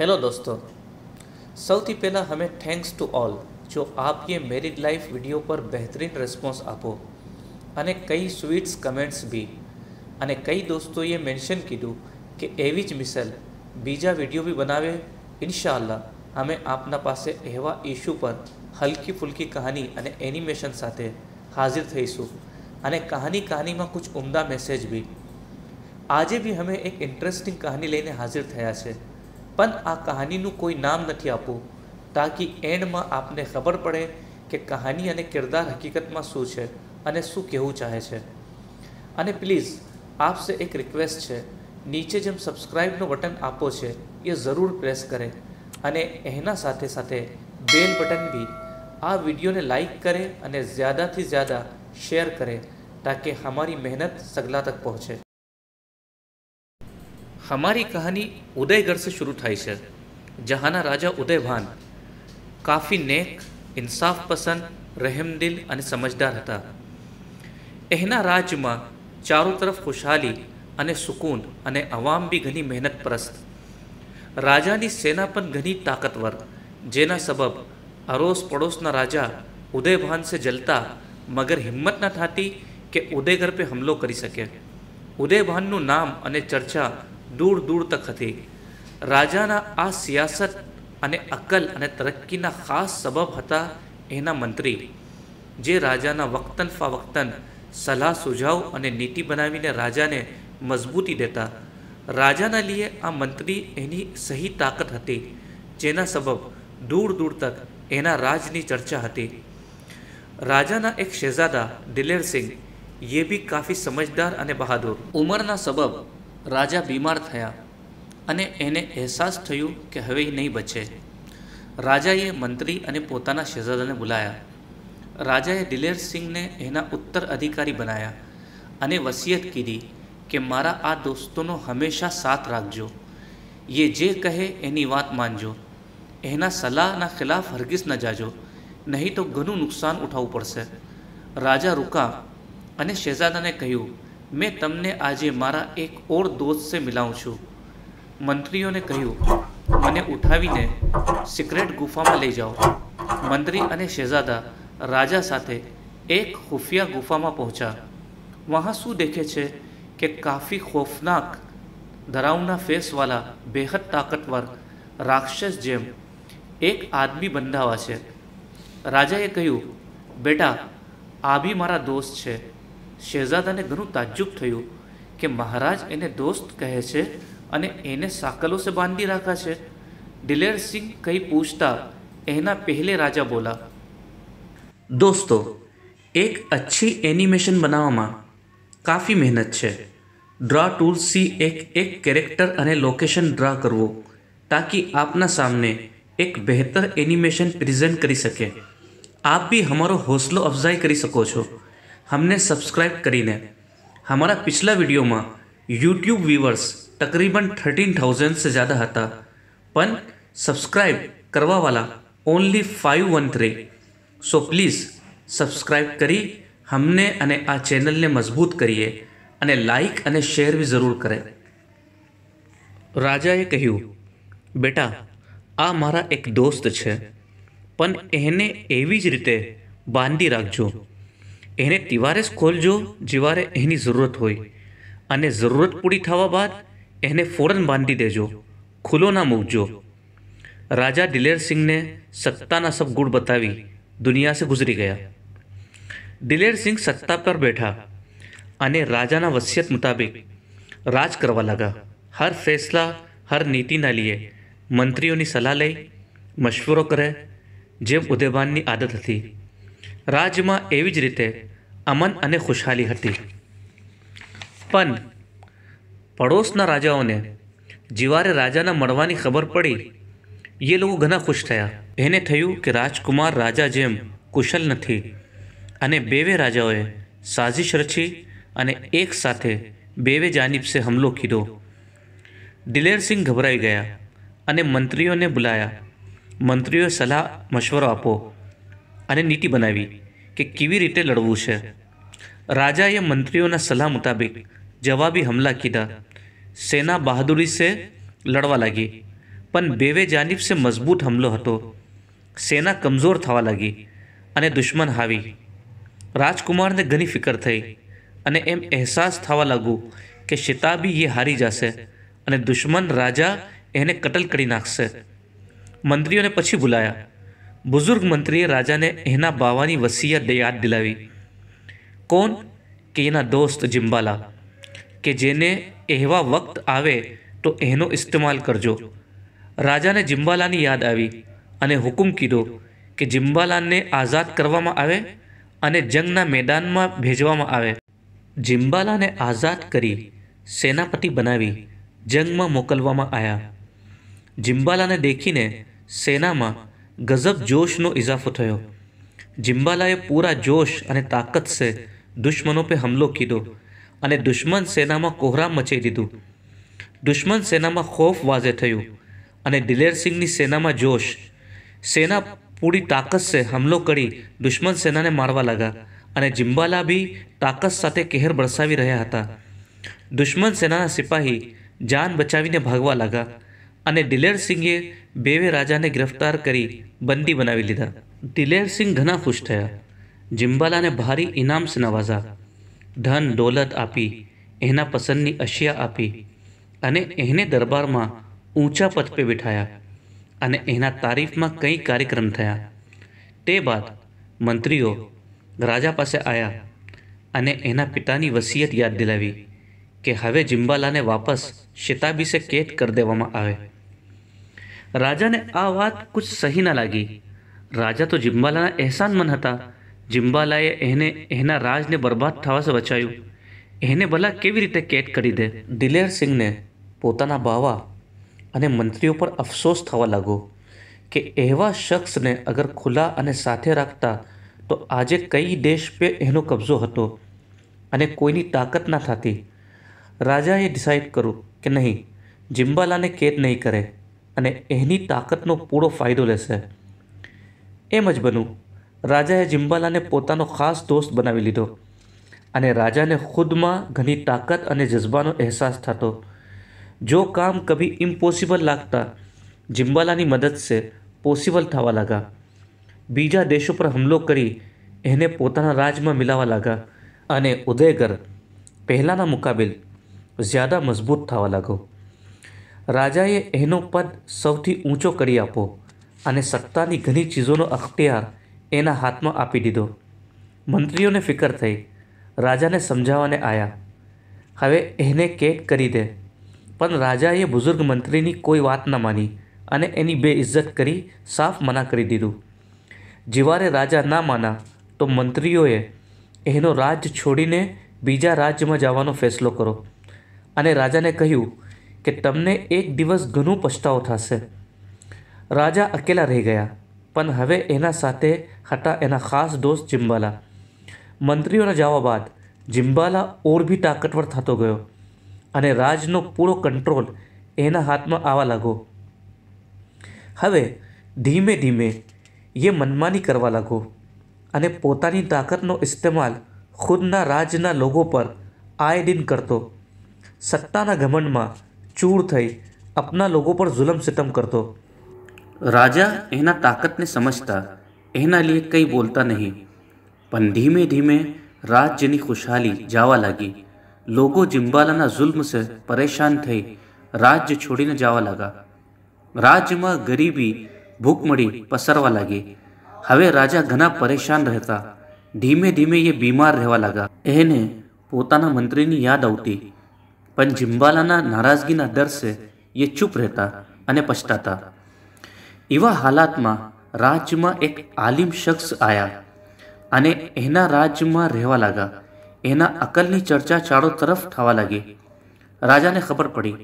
hello દોસ્તો સૌથી પહેલાં અમે થેન્ક્સ ટુ ઓલ જો આપ યે મેરિડ લાઈફ વિડીયો પર બહેતરીન રિસ્પોન્સ આપો અને કઈ સ્વીટ્સ કમેન્ટ્સ બી અને કઈ દોસ્તોએ મેન્શન કીધું કે એવી જ મિસલ બીજા વિડીયો બી બનાવે ઇન્શાલ્લાહ અમે આપના પાસે એવા ઇશ્યુ પર હલકી ફુલકી કહાની અને એનિમેશન સાથે હાજર થઈશું અને કહાની કહાનીમાં કુછ ઉમદા મેસેજ બી આજે બી અમે એક ઇન્ટરેસ્ટિંગ કહાની લઈને હાજર થયા છે પણ આ કહાનીનું કોઈ નામ નથી આપવું તાકી એન્ડમાં આપને ખબર પડે કે કહાની અને કિરદાર હકીકતમાં શું છે અને શું કહેવું ચાહે છે અને પ્લીઝ આપસે એક રિક્વેસ્ટ છે નીચે જેમ સબસ્ક્રાઇબનો બટન આપો છે એ જરૂર પ્રેસ કરે અને એના સાથે સાથે બેલ બટન બી આ વિડીયોને લાઈક કરે અને જ્યાદાથી જ્યાદા શેર કરે તાકે અમારી મહેનત સગલા તક પહોંચે અમારી કહાની उदयगढ़ से शुरू થાય છે જહાંના રાજા ઉદયભાન કાફી નેક ઇન્સાફ પસંદ રહેમદિલ અને સમજદાર હતા એના રાજ્યમાં ચારો તરફ ખુશાલી અને સુકૂન અને અવામ બી ઘણી મહેનત રાજાની સેના પણ ઘણી તાકતવર જેના સબબ અરોસ પડોસના રાજા ઉદયભાન સે જલતા મગર હિંમત ના થાતી કે ઉદયગર પર હુમલો કરી શકે ઉદયભાનનું નામ અને ચર્ચા દૂર દૂર તક હતી રાજાના આ સિયાસત અને અકલ અને તરક્કીના ખાસ સબબ હતા એના મંત્રી જે રાજાના વક્તન ફાવક્તન સલાહ સુઝાવ અને નીતિ બનાવીને રાજાને મજબૂતી દેતા રાજાના લીએ આ મંત્રી એની સહી તાકાત હતી જેના સબબ દૂર દૂર તક એના રાજની ચર્ચા હતી રાજાના એક શહેજાદા દિલેરસિંહ ये भी કાફી સમજદાર અને બહાદુર ઉંમરના સબબ રાજા બીમાર થયા અને એને અહેસાસ થયું કે હવે એ નહીં બચે રાજાએ મંત્રી અને પોતાના શહેજાદાને બોલાયા રાજાએ દિલેર સિંહને એના ઉત્તર અધિકારી બનાયા અને વસિયત કીધી કે મારા આ દોસ્તોનો હંમેશા સાથ રાખજો એ જે કહે એની વાત માનજો એના સલાહના ખિલાફ હરગીસ ન જાજો નહીં તો ઘણું નુકસાન ઉઠાવવું પડશે રાજા રૂકા અને શહેજાદાને કહ્યું મેં તમને આજે મારા એક ઓર દોસ્ત સે મિલાઉં છું મંત્રીઓને કહ્યું મને ઉઠાવીને સિક્રેટ ગુફામાં લઈ જાઓ મંત્રી અને શહેજાદા રાજા સાથે એક ખુફિયા ગુફામાં પહોંચ્યા વહાં શું દેખે છે કે કાફી ખોફનાક ધરાવના ફેસવાળા બેહદ તાકતવર રાક્ષસ જેમ એક આદમી બંધાવા છે રાજાએ કહ્યું બેટા આ બી મારા દોસ્ત છે શહેજાદાને ઘણું તાજ્જુબ થયું કે મહારાજ એને દોસ્ત કહે છે અને એને સાકલો સે બાંધી રાખા છે દિલેર સિંહ કંઈ પૂછતા એના પહેલે રાજા બોલા દોસ્તો એક અચ્છી એનિમેશન બનાવવામાં કાફી મહેનત છે ડ્રો ટૂલ સી એક એક કેરેક્ટર અને લોકેશન ડ્રા કરવો તાકી આપના સામને એક બહેતર એનિમેશન પ્રેઝેન્ટ કરી શકે આપ બી અમારો હૌસલો અફઝાઈ કરી શકો છો હમને सब्सक्राइब કરીને हमारा પિછલા વિડીયોમાં યુટ્યુબ વ્યૂવર્સ તકરીબન થર્ટીન થાઉઝન્ડ સે ज़्यादा હતા પણ સબસ્ક્રાઇબ કરવાવાળા only five one three so please subscribe કરી હમને અને આ ચેનલને મજબૂત કરીએ અને લાઈક અને શેર બી જરૂર કરે રાજાએ કહ્યું બેટા આ મારા એક દોસ્ત છે પણ એને એવી જ રીતે બાંધી રાખજો એને તિવારે જ ખોલજો જીવારે એની જરૂરત હોય અને જરૂરત પૂરી થવા બાદ એને ફોરન બાંધી દેજો ખુલ્લો ના મૂકજો રાજા દિલેરસિંહને સત્તાના સબગુણ બતાવી દુનિયા સે ગુજરી ગયા દિલેરસિંહ સત્તા પર બેઠા અને રાજાના વસિયત મુતાબિક રાજ કરવા લાગા હર ફેસલા હર નીતિના લીએ મંત્રીઓની સલાહ લઈ મશવરો કરે જેમ ઉદયબાનની આદત હતી રાજમાં એવી જ રીતે અમન અને ખુશહાલી હતી પણ પડોશના રાજાઓને જીવારે રાજાના મળવાની ખબર પડી એ લોકો ઘણા ખુશ થયા એને થયું કે રાજકુમાર રાજા જેમ કુશલ નથી અને બેવે રાજાઓએ સાજિશ રચી અને એક સાથે બેવે જાનીબ સે હુમલો કીધો દિલેરસિંહ ગભરાઈ ગયા અને મંત્રીઓને બોલાયા મંત્રીઓએ સલાહ મશવરો આપો અને નીતિ બનાવી કે કેવી રીતે લડવું છે રાજાએ મંત્રીઓના સલાહ મુતાબિક જવાબી હમલા કીધા સેના બહાદુરી સે લડવા લાગી પણ બેવે જાનીબ સે મજબૂત હમલો હતો સેના કમઝોર થવા લાગી અને દુશ્મન હાવી રાજકુમારને ઘણી ફિકર થઈ અને એમ અહેસાસ થવા લાગ્યું કે શિતાબી એ હારી જશે અને દુશ્મન રાજા એને કટલ કરી નાખશે મંત્રીઓને પછી બોલાયા બુઝુર્ગ મંત્રીએ રાજાને એના બાવાની વસિયત યાદ દિલાવી કોણ કે એના દોસ્ત જિમ્બાલા કે જેને એવા વખત આવે તો એનો ઇસ્તેમાલ કરજો રાજાને જિમ્બાલાની યાદ આવી અને હુકુમ કીધો કે જિમ્બાલાને આઝાદ કરવામાં આવે અને જંગના મેદાનમાં ભેજવામાં આવે જિમ્બાલાને આઝાદ કરી સેનાપતિ બનાવી જંગમાં મોકલવામાં આવ્યા જિમ્બાલાને દેખીને સેનામાં ગઝબ જોશનો ઇજાફો થયો જિમ્બાલાએ પૂરા જોશ અને તાકત સે દુશ્મનો પે હમલો કીધો અને દુશ્મન સેનામાં કોહરામ મચાવી દીધું દુશ્મન સેનામાં ખોફ વાજે થયું અને દિલેરસિંહની સેનામાં જોશ સેના પૂરી તાકત સે હમલો કરી દુશ્મન સેનાને મારવા લાગા અને જિમ્બાલા બી તાકત સાથે કહેર બરસાવી રહ્યા હતા દુશ્મન સેનાના સિપાહી જાન બચાવીને ભાગવા લાગ્યા અને ડિલેર બેવે રાજાને ગ્રફતાર કરી બંદી બનાવી લીધા ડિલેર ઘણા ખુશ થયા જિમ્બાલાને ભારી ઇનામ્સ નવાજા ધન દોલત આપી એના પસંદની અશિયા આપી અને એને દરબારમાં ઊંચા પદ પર બેઠાયા અને એના તારીફમાં કંઈ કાર્યક્રમ થયા તે બાદ મંત્રીઓ રાજા પાસે આવ્યા અને એના પિતાની વસિયત યાદ દિલાવી કે હવે જિમ્બાલાને વાપસ શિતાબી કેદ કરી દેવામાં આવે રાજાને આ વાત કુછ સહી ન લાગી રાજા તો જિમ્બાલાના મન હતા જિમ્બાલાએ એને એના રાજને બરબાદ થવાથી બચાવ્યું એને ભલા કેવી રીતે કેદ કરી દે દિલેર સિંહને પોતાના બાવા અને મંત્રીઓ પર અફસોસ થવા લાગ્યો કે એવા શખ્સને અગર ખુલ્લા અને સાથે રાખતા તો આજે કઈ દેશ પે એનો કબજો હતો અને કોઈની તાકાત ના થતી રાજાએ ડિસાઈડ કર્યું કે નહીં જિમ્બાલાને કેદ નહીં કરે અને એની તાકતનો પૂરો ફાયદો લેશે એમ જ બન્યું રાજાએ જિમ્બાલાને પોતાનો ખાસ દોસ્ત બનાવી લીધો અને રાજાને ખુદમાં ઘણી તાકાત અને જજ્બાનો અહેસાસ થતો જો કામ કભી ઇમ્પોસિબલ લાગતા જિમ્બાલાની મદદ સે પોસિબલ થવા લાગા બીજા દેશો પર હુમલો કરી એને પોતાના રાજમાં મિલાવા લાગ્યા અને ઉદયગર પહેલાંના મુકાબિલ જ્યાદા મજબૂત થવા લાગ્યો રાજાએ એનો પદ સૌથી ઊંચો કરી આપો અને સત્તાની ઘણી ચીજોનો અખ્તિયાર એના હાથમાં આપી દીધો મંત્રીઓને ફિકર થઈ રાજાને સમજાવવાને આવ્યા હવે એને કેક કરી દે પણ રાજાએ બુઝુર્ગ મંત્રીની કોઈ વાત ન માની અને એની બે ઇજ્જત કરી સાફ મના કરી દીધું જીવારે રાજા ના માના તો મંત્રીઓએ એનો રાજ છોડીને બીજા રાજ્યમાં જવાનો ફેસલો કરો અને રાજાને કહ્યું કે તમને એક દિવસ ઘણો પછતાવો થશે રાજા અકેલા રહી ગયા પણ હવે એના સાથે હતા એના ખાસ દોસ્ત જિમ્બાલા મંત્રીઓના જવા બાદ જિમ્બાલા ઓર બી તાકતવર થતો ગયો અને રાજનો પૂરો કંટ્રોલ એના હાથમાં આવવા લાગ્યો હવે ધીમે ધીમે એ મનમાની કરવા લાગ્યો અને પોતાની તાકાતનો ઇસ્તેમાલ ખુદના રાજના લોકો પર આયે દિન કરતો સત્તાના ઘમંડમાં चूर थी अपना लोगों पर जुलम सितम करतो राजा एना ताकत ने समझता एना लिए कई बोलता नहीं पन धीमे धीमे राज जनी खुशहाली जावा लगी लोगों जिम्बाला ना जुल्म से परेशान थे राज्य छोड़ी न जावा लगा राज्य में गरीबी भूखमड़ी पसरवा लगी हवे राजा घना परेशान रहता धीमे धीमे ये बीमार रहवा लगा एने पोता मंत्री ने याद आती પણ જિમ્બાલાના નારાજગીના છે એ ચૂપ રહેતા અને પછતાતા એવા હાલાતમાં રાજ્યમાં એક આલિમ શખ્સ આવ્યા અને એના રાજ્યમાં રહેવા લાગ્યા એના અકલની ચર્ચા ચારો તરફ થવા લાગી રાજાને ખબર પડી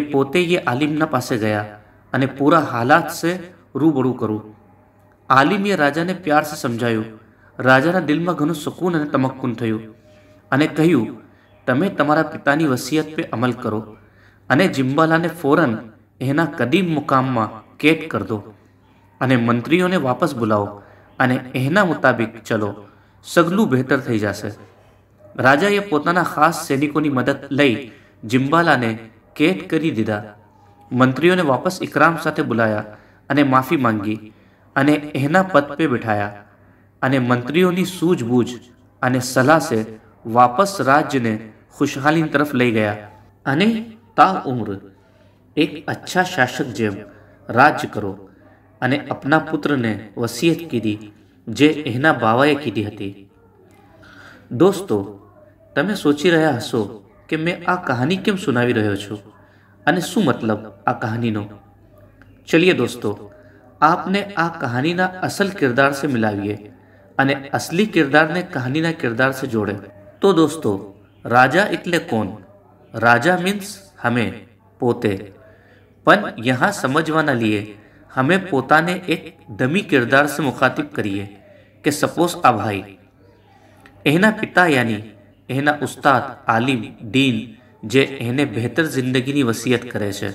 એ પોતે એ આલિમના પાસે ગયા અને પૂરા હાલાત સે રૂબરૂ કરું એ રાજાને પ્યાર સે સમજાયું રાજાના દિલમાં ઘણું સુકૂન અને તમક્કુન થયું અને કહ્યું તમે તમારા પિતાની વસિયત પર અમલ કરો અને જિમ્બાલાને ફોરન એના કદીમ મુકામમાં કેટ કર દો અને મંત્રીઓને વાપસ બોલાવો અને એના મુતાબિક ચલો સગલું બહેતર થઈ જશે રાજાએ પોતાના ખાસ સૈનિકોની મદદ લઈ જિમ્બાલાને કેટ કરી દીધા મંત્રીઓને વાપસ ઇકરામ સાથે બોલાયા અને માફી માંગી અને એના પદ પે બેઠાયા અને મંત્રીઓની સૂઝબૂઝ અને સલાહ વાપસ રાજ્યને ખુશહાલી તરફ લઈ ગયા અને તા ઉમ્ર એક અચ્છા શાસક જેમ રાજ કરો અને અપના પુત્રને વસિયત કીધી જે એના બાવાએ કીધી હતી દોસ્તો તમે સોચી રહ્યા હશો કે મેં આ કહાની કેમ સુનાવી રહ્યો છું અને શું મતલબ આ કહાનીનો ચલિए દોસ્તો આપને આ કહાનીના અસલ કિરદાર સે મિલાવીએ અને અસલી કિરદારને કહાનીના કિરદાર સે જોડે તો દોસ્તો राजा इतले कौन राजा मीन्स हमें पोते पन यहाँ समझवाना लिए हमें पोता ने एक दमी किरदार से मुखातिब करिए कि सपोज आ भाई एहना पिता यानी एहना उस्ताद आलिम डीन जे एहने बेहतर जिंदगी की वसीयत करे छे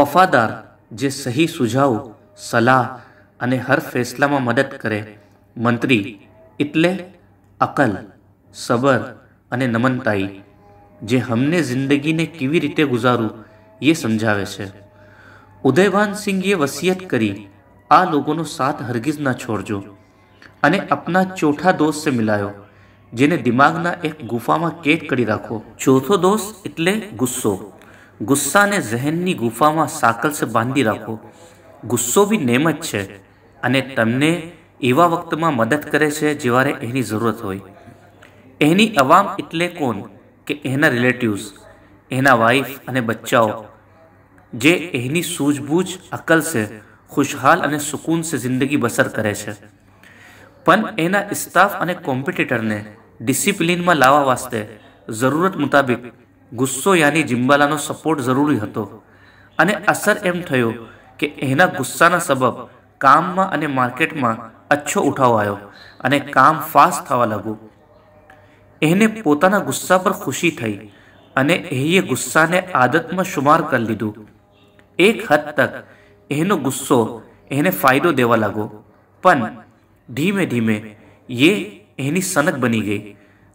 वफादार जे सही सुझाव सलाह अने हर फैसला में मदद करे मंत्री इतले अकल सबर અને નમનતાઈ જે હમને જિંદગીને કેવી રીતે ગુજારું એ સમજાવે છે ઉદયવાન સિંઘે વસિયત કરી આ લોકોનો સાથ હરગીઝ ના છોડજો અને આપના ચોથા દોસ્ત સે મિલાયો જેને દિમાગના એક ગુફામાં કેદ કરી રાખો ચોથો દોસ્ત એટલે ગુસ્સો ગુસ્સાને ઝહેનની ગુફામાં સાકલ સે બાંધી રાખો ગુસ્સો બી નેમત છે અને તમને એવા વખતમાં મદદ કરે છે જેવારે એની જરૂરત હોય એની અવામ એટલે કોણ કે એના રિલેટિવ્સ એના વાઈફ અને બચ્ચાઓ જે એની સૂઝબૂઝ અકલ છે ખુશહાલ અને સુકૂન સે જિંદગી બસર કરે છે પણ એના સ્ટાફ અને કોમ્પિટિટરને ડિસિપ્લિનમાં લાવવા વાસ્તે જરૂરત મુતાબિક ગુસ્સો યાની જિમ્બાલાનો સપોર્ટ જરૂરી હતો અને અસર એમ થયો કે એના ગુસ્સાના સબબ કામમાં અને માર્કેટમાં અચ્છો ઉઠાવ આવ્યો અને કામ ફાસ્ટ થવા લાગ્યું એને પોતાના ગુસ્સા પર ખુશી થઈ અને એ ગુસ્સાને આદતમાં શુમાર કરી લીધું એક હદ તક એનો ગુસ્સો એને ફાયદો દેવા લાગો પણ ધીમે ધીમે એ એની સનક બની ગઈ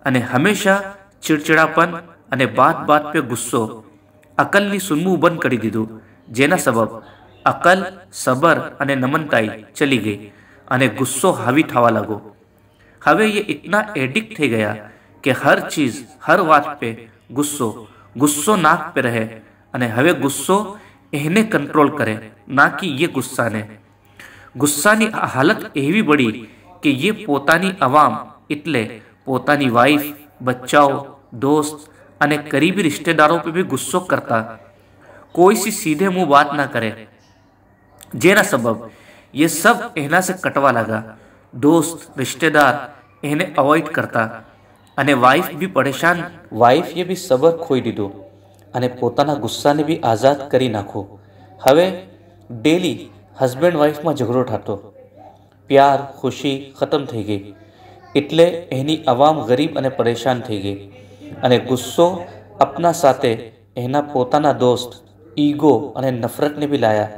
અને હંમેશા ચિડચિડાપન અને બાત બાત પે ગુસ્સો અકલની સુનવું બંધ કરી દીધું જેના સબબ અકલ સબર અને નમનતાઈ ચલી ગઈ અને ગુસ્સો હાવી થવા લાગો હવે એ ઇતના એડિક્ટ થઈ ગયા कि हर चीज हर बात पे गुस्सो गुस्सो नाक पे रहे अने हवे गुस्सो एने कंट्रोल करे ना कि ये गुस्सा ने गुस्सा हालत एवं बड़ी कि ये पोता आवाम इतले पोता वाइफ बच्चाओ दोस्त अने करीबी रिश्तेदारों पे भी गुस्सो करता कोई सी सीधे मुंह बात ना करे जेना सबब ये सब एना से कटवा लगा दोस्त रिश्तेदार इन्हें अवॉइड करता અને વાઈફ બી પરેશાન વાઈફે બી સબર ખોઈ દીધો અને પોતાના ગુસ્સાને બી આઝાદ કરી નાખો હવે ડેલી હસબન્ડ વાઈફમાં ઝઘડો થતો પ્યાર ખુશી ખતમ થઈ ગઈ એટલે એની અવામ ગરીબ અને પરેશાન થઈ ગઈ અને ગુસ્સો અપના સાથે એના પોતાના દોસ્ત ઈગો અને નફરતને બી લાયા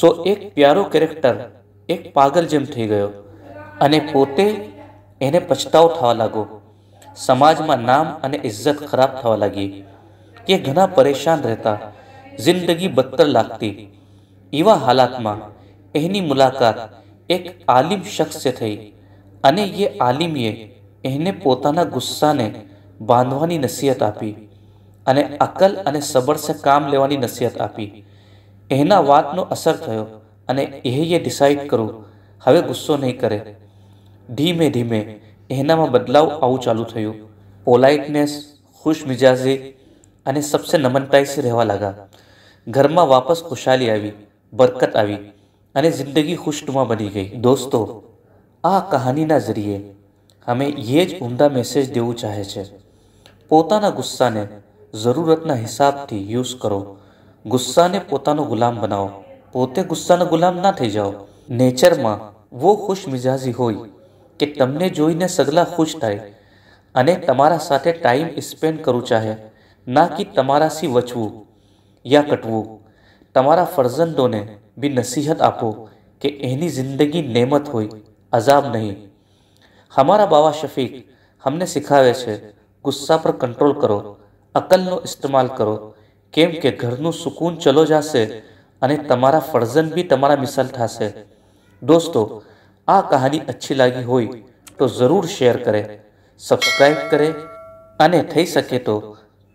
સો એક પ્યારો કેરેક્ટર એક પાગલ જેમ થઈ ગયો અને પોતે એને પછતાવ થવા લાગો સમાજમાં નામ અને ઇજ્જત ખરાબ થવા લાગી કે ઘણા પરેશાન રહેતા જિંદગી બદતર લાગતી એવા હાલાતમાં એની મુલાકાત એક આલિમ શખ્સે થઈ અને એ આલિમીએ એને પોતાના ગુસ્સાને બાંધવાની નસીહત આપી અને અકલ અને સબળસે કામ લેવાની નસીહત આપી એના વાતનો અસર થયો અને એ ડિસાઈડ કરું હવે ગુસ્સો નહીં કરે ધીમે ધીમે એનામાં બદલાવ આવું ચાલુ થયું પોલાઇટનેસ ખુશ મિજાજી અને સબસે નમનતાઈ રહેવા લાગા ઘરમાં વાપસ ખુશાલી આવી બરકત આવી અને જિંદગી ખુશનુમા બની ગઈ દોસ્તો આ કહાનીના જરીએ અમે એ જ ઉમદા મેસેજ દેવું ચાહે છે પોતાના ગુસ્સાને જરૂરતના હિસાબથી યુઝ કરો ગુસ્સાને પોતાનો ગુલામ બનાવો પોતે ગુસ્સાનો ગુલામ ના થઈ જાઓ નેચરમાં વો ખુશ મિજાજી હોય કે તમને જોઈને સગલા ખુશ થાય અને તમારા સાથે ટાઈમ સ્પેન્ડ કરવું ચાહે ના કે તમારાથી વચવું યા કટવું તમારા ફરજંદોને બી નસીહત આપો કે એની જિંદગી નેમત હોય અઝાબ નહીં હમારા બાવા શફીક હમને શીખાવે છે ગુસ્સા પર કંટ્રોલ કરો અકલનો ઇસ્તેમાલ કરો કેમ કે ઘરનું સુકૂન ચલો જશે અને તમારા ફરજન બી તમારા મિસાલ થશે દોસ્તો આ કહાની અચ્છી લાગી હોય તો જરૂર શેર કરે સબસ્ક્રાઈબ કરે અને થઈ શકે તો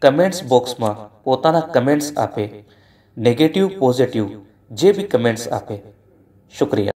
કમેન્ટ્સ બોક્સમાં પોતાના કમેન્ટ્સ આપે નેગેટિવ પોઝિટિવ જે બી કમેન્ટ્સ આપે શુક્રિયા